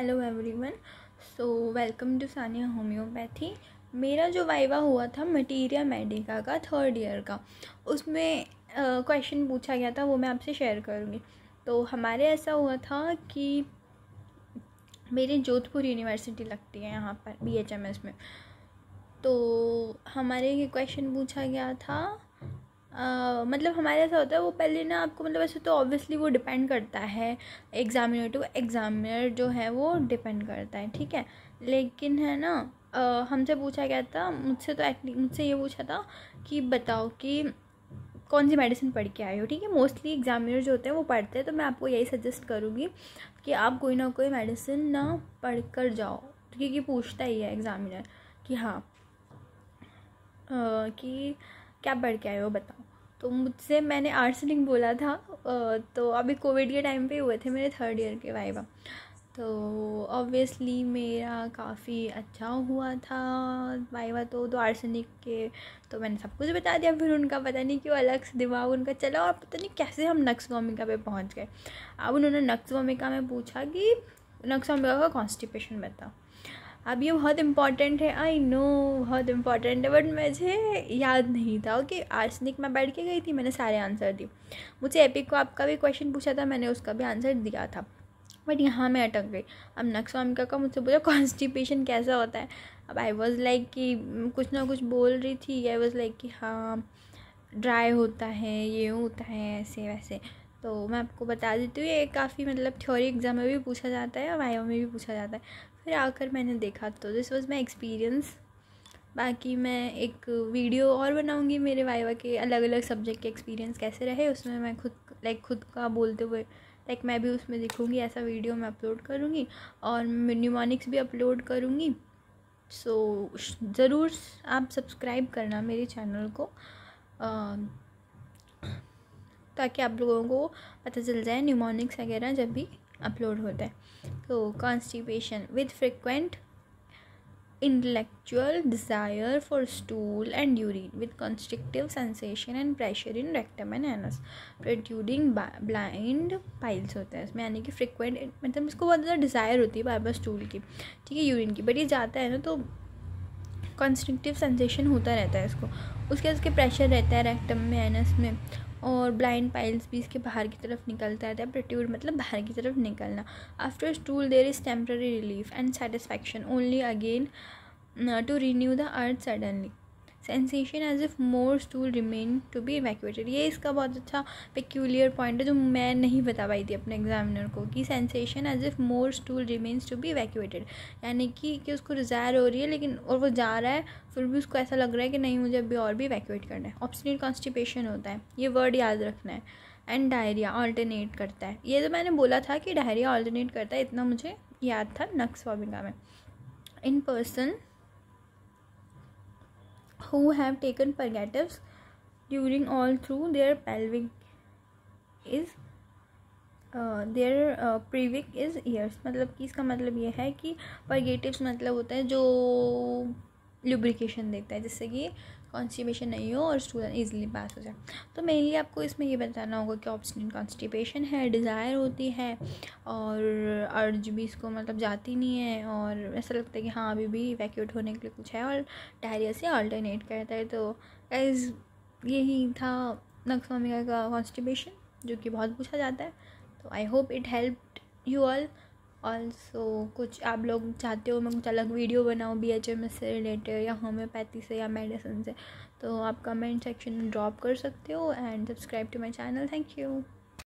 hello everyone so welcome to Sania homeopathy मेरा जो viva हुआ था मटीरिया मेडिका का थर्ड ईयर का उसमें क्वेश्चन uh, पूछा गया था वो मैं आपसे शेयर करूँगी तो हमारे ऐसा हुआ था कि मेरी जोधपुर यूनिवर्सिटी लगती है यहाँ पर बी में तो हमारे ये क्वेश्चन पूछा गया था Uh, मतलब हमारे ऐसा होता है वो पहले ना आपको मतलब ऐसे तो ऑब्वियसली वो डिपेंड करता है एग्जामिनर टू एग्जामिनर जो है वो डिपेंड करता है ठीक है लेकिन है ना uh, हमसे पूछा गया था मुझसे तो एटली मुझसे ये पूछा था कि बताओ कि कौन सी मेडिसिन पढ़ के आए हो ठीक है मोस्टली एग्जामिनर जो होते हैं वो पढ़ते हैं तो मैं आपको यही सजेस्ट करूँगी कि आप कोई ना कोई मेडिसिन ना पढ़ कर जाओ क्योंकि पूछता ही है एग्जामिनर कि हाँ uh, कि क्या पढ़ के आए हो बताओ तो मुझसे मैंने आर्ट्स लिंक बोला था तो अभी कोविड के टाइम पे हुए थे मेरे थर्ड ईयर के वाइबा तो ऑब्वियसली मेरा काफ़ी अच्छा हुआ था वाइवा तो दो तो आर्सनिक के तो मैंने सब कुछ बता दिया फिर उनका पता नहीं क्यों अलग से दिमाग उनका चला और पता नहीं कैसे हम नक्स वोमिका पे पहुंच गए अब उन्होंने नक्स वोमिका में पूछा कि नक्स वोमिका का कॉन्स्टिपेशन बताओ अब ये बहुत इम्पॉर्टेंट है आई नो बहुत इम्पॉर्टेंट है बट मुझे याद नहीं था ओके आर्सनिक मैं बैठ के गई थी मैंने सारे आंसर दिए मुझे एपिक को आपका भी क्वेश्चन पूछा था मैंने उसका भी आंसर दिया था बट यहाँ मैं अटक गई अब नक्सामिका का मुझसे पूछा कॉन्स्टिपेशन कैसा होता है अब आई वॉज़ लाइक कि कुछ ना कुछ बोल रही थी आई वॉज़ लाइक कि हाँ ड्राई होता है ये होता है ऐसे वैसे तो मैं आपको बता देती हूँ ये काफ़ी मतलब थ्योरी एग्ज़ाम में भी पूछा जाता है और वायो में भी पूछा जाता है फिर आकर मैंने देखा तो दिस वॉज़ माई एक्सपीरियंस बाकी मैं एक वीडियो और बनाऊंगी मेरे वाइवा के अलग अलग सब्जेक्ट के एक्सपीरियंस कैसे रहे उसमें मैं खुद लाइक खुद का बोलते हुए लाइक मैं भी उसमें दिखूँगी ऐसा वीडियो मैं अपलोड करूँगी और न्यूमॉनिक्स भी अपलोड करूँगी सो so, ज़रूर आप सब्सक्राइब करना मेरे चैनल को आ, ताकि आप लोगों को पता चल जाए न्यूमॉनिक्स वगैरह जब भी अपलोड होता है तो constipation with frequent intellectual desire for stool and urine with constrictive sensation and pressure in rectum and anus protruding blind piles होता है इसमें यानी कि फ्रिक्वेंट मतलब इसको बहुत ज़्यादा डिज़ायर होती है बार बार स्टूल की ठीक है यूरिन की बट ये जाता है ना तो कॉन्स्ट्रिक्टिव सेंसेशन होता रहता है इसको उसके बाद उसके प्रेशर रहता है रेक्टम में एनस में और ब्लाइंड पाइल्स भी इसके बाहर की तरफ निकलता रहता है प्रेट्यूड मतलब बाहर की तरफ निकलना after stool there is temporary relief and satisfaction only again to renew the earth suddenly sensation as if more stool remain to be evacuated ये इसका बहुत अच्छा पेक्यूलियर पॉइंट है जो मैं नहीं बता पाई थी अपने एग्जामिनर को कि sensation as if more stool remains to be evacuated यानी कि कि उसको डिजायर हो रही है लेकिन और वो जा रहा है फिर भी उसको ऐसा लग रहा है कि नहीं मुझे अभी और भी इवैक्यूएट करना है ऑप्शनेट कॉन्स्टिपेशन होता है ये वर्ड याद रखना है एंड डायरिया ऑल्टरनेट करता है ये तो मैंने बोला था कि डायरिया ऑल्टरनेट करता है इतना मुझे याद था nux vomica in person who have taken purgatives during all through their pelvic is their pelvic is ears मतलब कि इसका मतलब ये है कि परगेटिव्स मतलब होता है जो लुब्रिकेशन देता है जिससे कि कॉन्स्टिपेशन नहीं हो और स्टूडेंट ईजिली पास हो जाए तो मेनली आपको इसमें ये बताना होगा कि ऑप्शन कॉन्स्टिपेशन है डिज़ायर होती है और अर्ज भी इसको मतलब जाती नहीं है और ऐसा लगता है कि हाँ अभी भी वैक्यूट होने के लिए कुछ है और डायरिया से ऑल्टरनेट करता है तो एज यही था नक्सोमिका का कॉन्स्टिपेशन जो कि बहुत पूछा जाता है तो I hope it help you all also कुछ आप लोग चाहते हो मैं कुछ अलग वीडियो बनाऊँ बी एच एम एस से रिलेटेड या होम्योपैथी से या मेडिसिन से तो आप कमेंट सेक्शन में ड्रॉप कर सकते हो and subscribe to my channel thank you